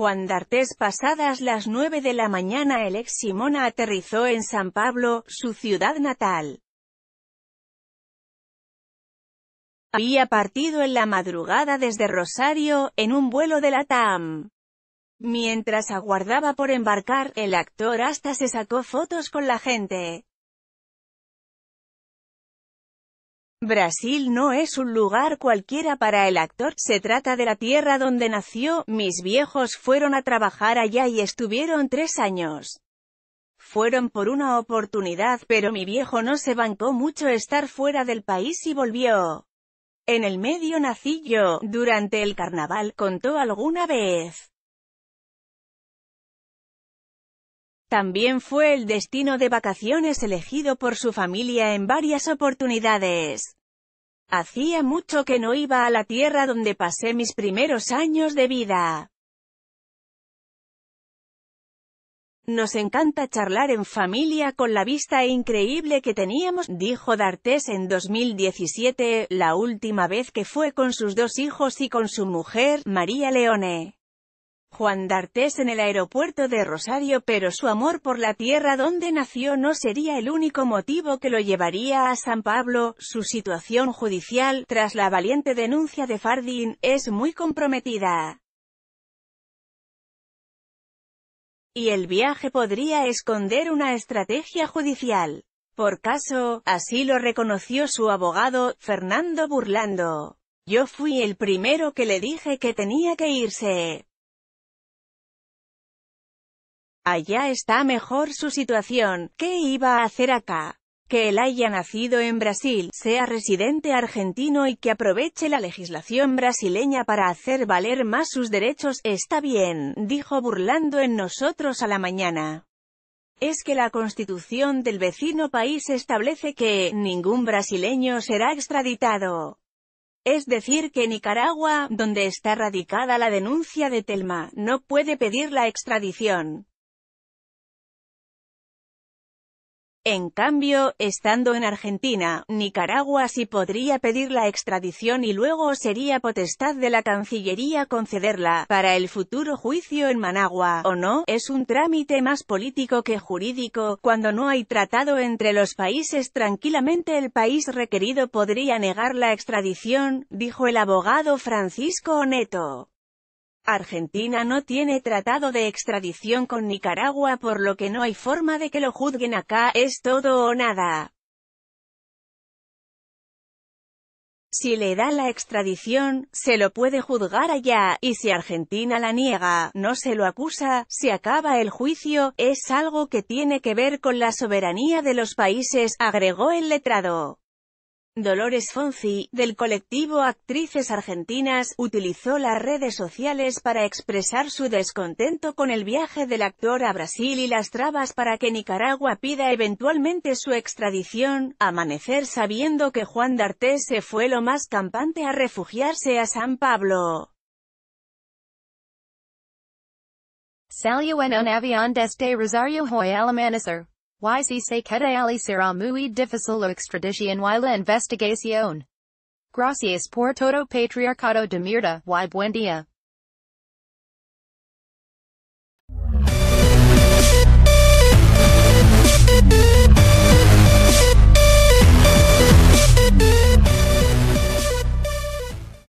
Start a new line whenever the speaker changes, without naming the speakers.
Juan d'Artes pasadas las 9 de la mañana el ex Simona aterrizó en San Pablo, su ciudad natal. Había partido en la madrugada desde Rosario, en un vuelo de la TAM. Mientras aguardaba por embarcar, el actor hasta se sacó fotos con la gente. Brasil no es un lugar cualquiera para el actor, se trata de la tierra donde nació, mis viejos fueron a trabajar allá y estuvieron tres años. Fueron por una oportunidad pero mi viejo no se bancó mucho estar fuera del país y volvió. En el medio nací yo, durante el carnaval, contó alguna vez. También fue el destino de vacaciones elegido por su familia en varias oportunidades. Hacía mucho que no iba a la tierra donde pasé mis primeros años de vida. Nos encanta charlar en familia con la vista increíble que teníamos, dijo D'Artes en 2017, la última vez que fue con sus dos hijos y con su mujer, María Leone. Juan d'Artes en el aeropuerto de Rosario pero su amor por la tierra donde nació no sería el único motivo que lo llevaría a San Pablo, su situación judicial, tras la valiente denuncia de Fardín, es muy comprometida. Y el viaje podría esconder una estrategia judicial. Por caso, así lo reconoció su abogado, Fernando Burlando. Yo fui el primero que le dije que tenía que irse. Allá está mejor su situación. ¿Qué iba a hacer acá? que él haya nacido en Brasil, sea residente argentino y que aproveche la legislación brasileña para hacer valer más sus derechos, está bien, dijo burlando en nosotros a la mañana. Es que la constitución del vecino país establece que, ningún brasileño será extraditado. Es decir que Nicaragua, donde está radicada la denuncia de Telma, no puede pedir la extradición. En cambio, estando en Argentina, Nicaragua sí podría pedir la extradición y luego sería potestad de la Cancillería concederla, para el futuro juicio en Managua, ¿o no? Es un trámite más político que jurídico, cuando no hay tratado entre los países tranquilamente el país requerido podría negar la extradición, dijo el abogado Francisco Oneto. Argentina no tiene tratado de extradición con Nicaragua por lo que no hay forma de que lo juzguen acá, es todo o nada. Si le da la extradición, se lo puede juzgar allá, y si Argentina la niega, no se lo acusa, se acaba el juicio, es algo que tiene que ver con la soberanía de los países, agregó el letrado. Dolores Fonzi, del colectivo Actrices Argentinas, utilizó las redes sociales para expresar su descontento con el viaje del actor a Brasil y las trabas para que Nicaragua pida eventualmente su extradición, amanecer sabiendo que Juan D'Artés se fue lo más campante a refugiarse a San Pablo. en avión desde Rosario hoy YCC Kedale será muy difícil o extradición y la investigación. Gracias por todo patriarcado de mierda y buen día.